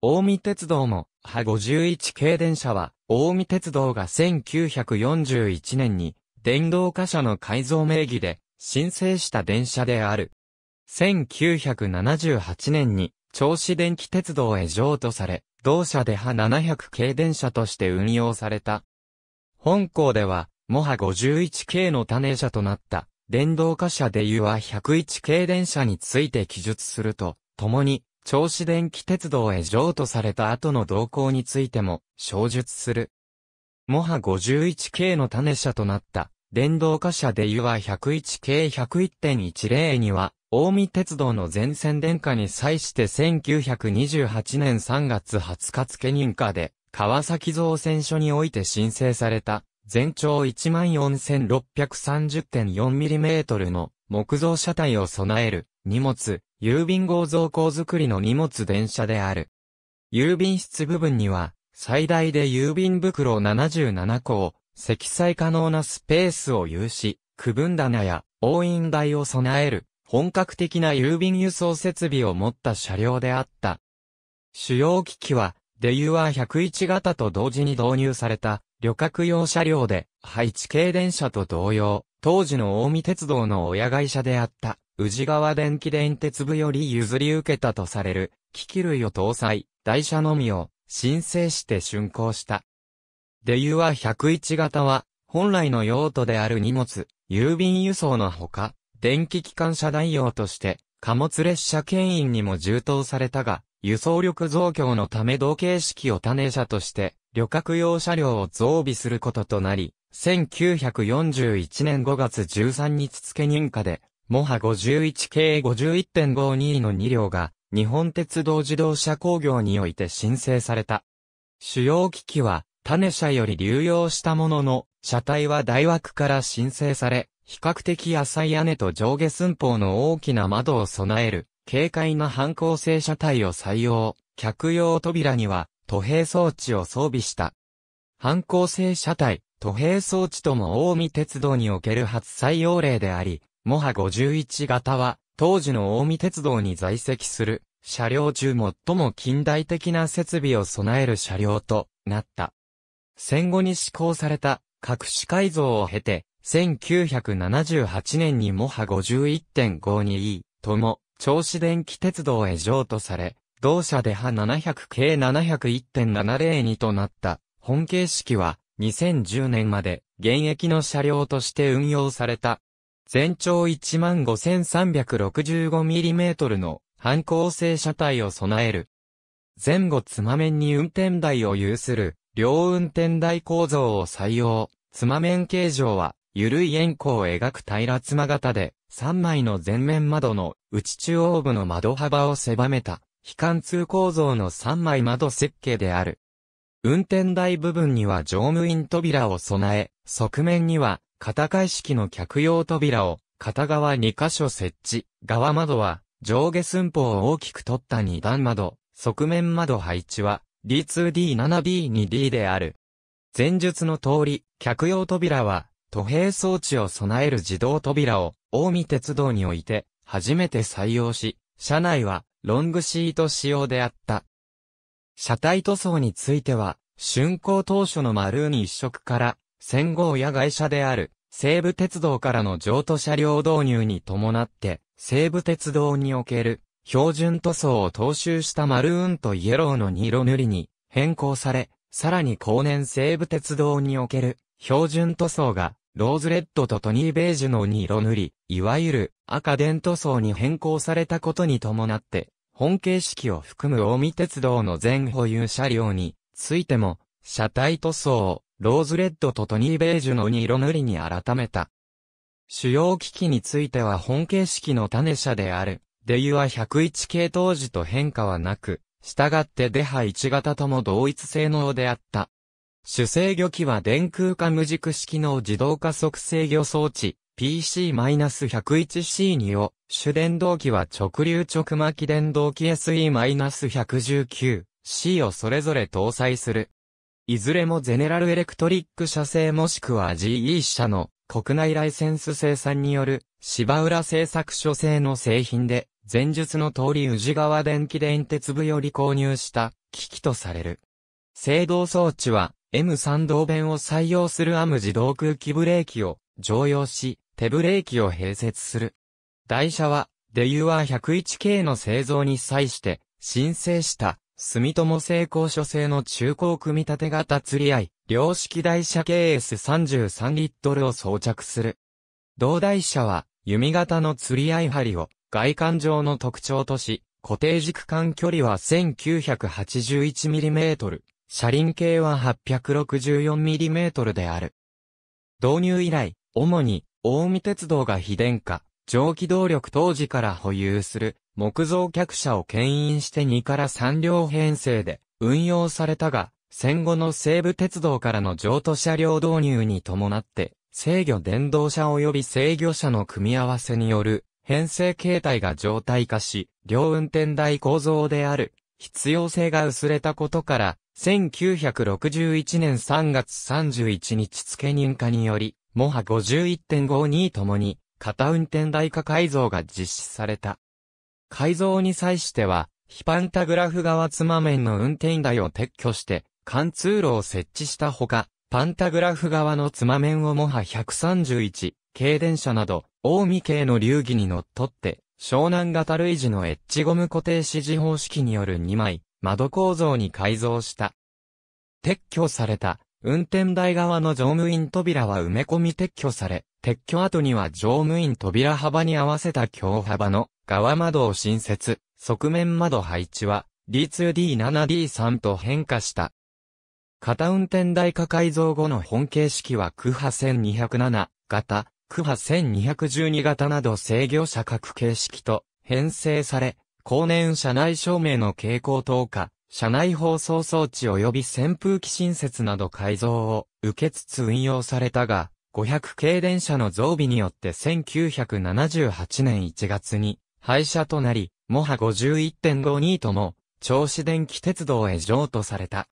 大見鉄道も、波51系電車は、大見鉄道が1941年に、電動貨車の改造名義で、申請した電車である。1978年に、銚子電気鉄道へ譲渡され、同社で波700系電車として運用された。本校では、モハ51系の種車となった、電動貨車でいうは101系電車について記述すると、共に、銚子電気鉄道へ譲渡された後の動向についても、詳述する。モハ51系の種車となった、電動化車でユア101系101.10には、大見鉄道の全線電化に際して1928年3月20日付認可で、川崎造船所において申請された、全長 14630.4mm の木造車体を備える、荷物、郵便合造構作りの荷物電車である。郵便室部分には、最大で郵便袋77個を、積載可能なスペースを有し、区分棚や応印台を備える、本格的な郵便輸送設備を持った車両であった。主要機器は、デユア101型と同時に導入された、旅客用車両で、配置系電車と同様、当時の大見鉄道の親会社であった。宇治川電気電鉄部より譲り受けたとされる、機器類を搭載、台車のみを申請して竣工した。デゆは101型は、本来の用途である荷物、郵便輸送のほか、電気機関車代用として、貨物列車牽引にも充当されたが、輸送力増強のため同形式を種車として、旅客用車両を増備することとなり、1941年5月13日付認可で、モハ51系51.52の2両が、日本鉄道自動車工業において申請された。主要機器は、種車より流用したものの、車体は大枠から申請され、比較的浅い屋根と上下寸法の大きな窓を備える、軽快な反抗性車体を採用、客用扉には、都兵装置を装備した。反抗性車体、都兵装置とも大見鉄道における初採用例であり、モハ51型は、当時の近江鉄道に在籍する、車両中最も近代的な設備を備える車両となった。戦後に施行された、各種改造を経て、1978年にモハ 51.52E とも、銚子電気鉄道へ譲渡され、同社でハ700系701.702となった本形式は2010年まで現役の車両として運用された全長 15,365mm の半構成車体を備える。前後つま面に運転台を有する、両運転台構造を採用。つま面形状は、緩い円弧を描く平つま型で、3枚の前面窓の内中央部の窓幅を狭めた、非貫通構造の3枚窓設計である。運転台部分には乗務員扉を備え、側面には片階式の客用扉を片側2箇所設置。側窓は上下寸法を大きく取った2段窓。側面窓配置は D2D7B2D である。前述の通り、客用扉は、都閉装置を備える自動扉を、近江鉄道において、初めて採用し、車内は、ロングシート仕様であった。車体塗装については、竣工当初のマルーニ一色から、戦後親会社である西武鉄道からの譲渡車両導入に伴って、西武鉄道における標準塗装を踏襲したマルーンとイエローの2色塗りに変更され、さらに後年西武鉄道における標準塗装がローズレッドとトニーベージュの2色塗り、いわゆる赤電塗装に変更されたことに伴って、本形式を含む大見鉄道の全保有車両についても、車体塗装をローズレッドとトニーベージュの2色塗りに改めた。主要機器については本形式の種車である、デユは101系当時と変化はなく、従ってデハ1型とも同一性能であった。主制御機は電空化無軸式の自動化測制御装置 PC-101C2 を、主電動機は直流直巻電動機 SE-119C をそれぞれ搭載する。いずれもゼネラルエレクトリック社製もしくは GE 社の国内ライセンス生産による芝浦製作所製の製品で、前述の通り宇治川電気電鉄部より購入した機器とされる。制動装置は M3 動弁を採用するアム自動空気ブレーキを常用し、手ブレーキを併設する。台車は、デーア101系の製造に際して、申請した住友製鋼所製の中高組み立て型釣り合い、両式台車 KS33 リットルを装着する。同台車は、弓型の釣り合い針を外観上の特徴とし、固定軸間距離は 1981mm、車輪径は 864mm である。導入以来、主に、大見鉄道が非電化、蒸気動力当時から保有する木造客車を牽引して2から3両編成で運用されたが、戦後の西武鉄道からの譲渡車両導入に伴って、制御電動車及び制御車の組み合わせによる編成形態が常態化し、両運転台構造である必要性が薄れたことから、1961年3月31日付認可により、もは51.52ともに型運転台化改造が実施された。改造に際しては、非パンタグラフ側つま面の運転台を撤去して、貫通路を設置したほか、パンタグラフ側のつま面をモハ131、軽電車など、近江系の流儀にのっとって、湘南型類似のエッジゴム固定指示方式による2枚、窓構造に改造した。撤去された運転台側の乗務員扉は埋め込み撤去され、撤去後には乗務員扉幅に合わせた強幅の側窓を新設、側面窓配置は D2D7D3 と変化した。片運転台化改造後の本形式はクハ1207型、クハ1212型など制御者格形式と編成され、後年車内照明の蛍光灯化、車内放送装置及び扇風機新設など改造を受けつつ運用されたが、500系電車の増備によって1978年1月に廃車となり、モハ51.52とも、銚子電気鉄道へ譲渡された。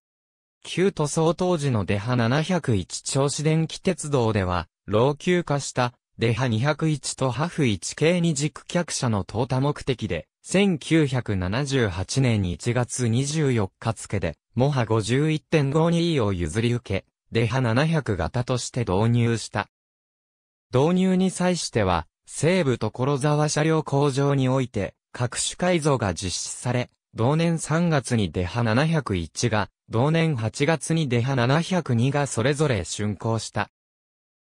旧塗装当時のデハ701銚子電気鉄道では、老朽化したデハ201とハフ1系二軸客車の淘汰目的で1978年1月24日付で、モハ 51.52E を譲り受け、デハ700型として導入した。導入に際しては、西部所沢車両工場において、各種改造が実施され、同年3月にデハ701が、同年8月にデハ702がそれぞれ竣工した。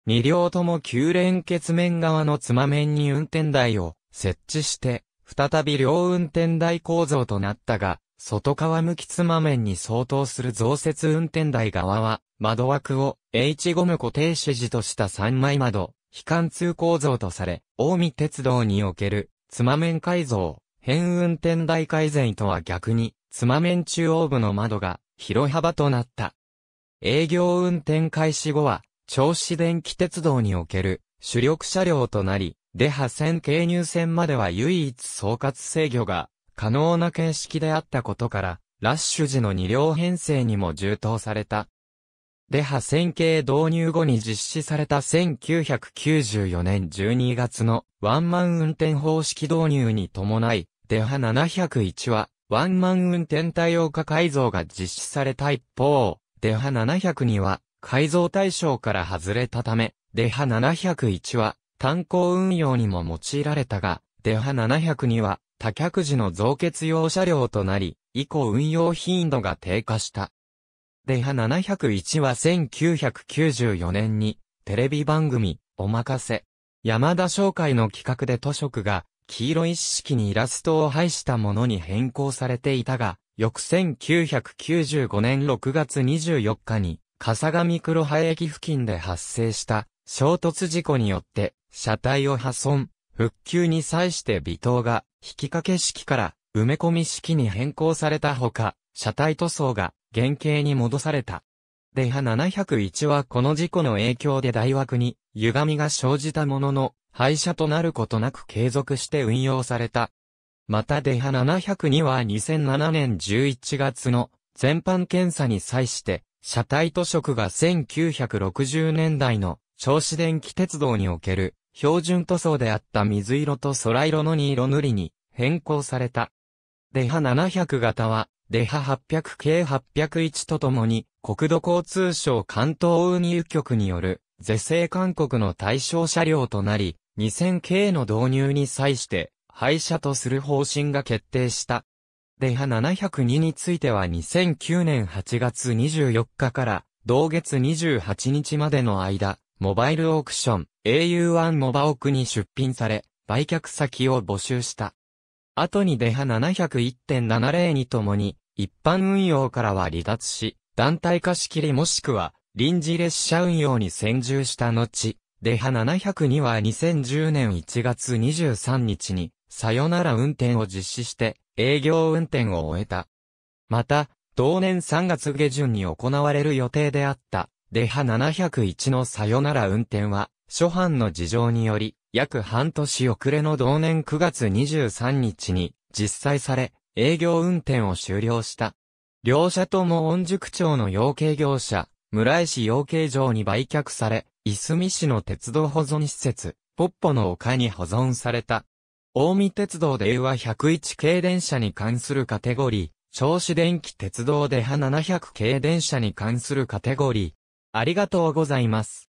2両とも9連結面側のつま面に運転台を設置して、再び両運転台構造となったが、外側向き妻面に相当する増設運転台側は、窓枠を H5 の固定指示とした三枚窓、非貫通構造とされ、近江鉄道における、妻面改造、変運転台改善とは逆に、妻面中央部の窓が、広幅となった。営業運転開始後は、銚子電気鉄道における、主力車両となり、デハ線経入線までは唯一総括制御が可能な形式であったことから、ラッシュ時の2両編成にも充当された。デハ線形導入後に実施された1994年12月のワンマン運転方式導入に伴い、デハ701はワンマン運転対応化改造が実施された一方、デハ702は改造対象から外れたため、デハ701は炭鉱運用にも用いられたが、デハ700には多客時の増結用車両となり、以降運用頻度が低下した。デハ701は1994年にテレビ番組、おまかせ、山田商会の企画で図書区が黄色一式にイラストを配したものに変更されていたが、翌1995年6月24日に、笠上黒葉駅付近で発生した衝突事故によって車体を破損、復旧に際して微糖が引き掛け式から埋め込み式に変更されたほか、車体塗装が原型に戻された。デハ701はこの事故の影響で大枠に歪みが生じたものの、廃車となることなく継続して運用された。またデハ702は2007年11月の全般検査に際して、車体塗色が1960年代の銚子電気鉄道における標準塗装であった水色と空色の2色塗りに変更された。デハ700型は、デハ800系801とともに、国土交通省関東運輸局による、是正勧告の対象車両となり、2000系の導入に際して、廃車とする方針が決定した。デハ702については2009年8月24日から、同月28日までの間、モバイルオークション au1 モバオクに出品され、売却先を募集した。後にデハ701.70にともに、一般運用からは離脱し、団体貸し切りもしくは、臨時列車運用に専従した後、デハ702は2010年1月23日に、さよなら運転を実施して、営業運転を終えた。また、同年3月下旬に行われる予定であった、デハ701のさよなら運転は、諸般の事情により、約半年遅れの同年9月23日に実際され、営業運転を終了した。両社とも温宿町の養鶏業者、村井市養鶏場に売却され、いすみ市の鉄道保存施設、ポッポの丘に保存された。大見鉄道では101系電車に関するカテゴリー、銚子電気鉄道で派700系電車に関するカテゴリー、ありがとうございます。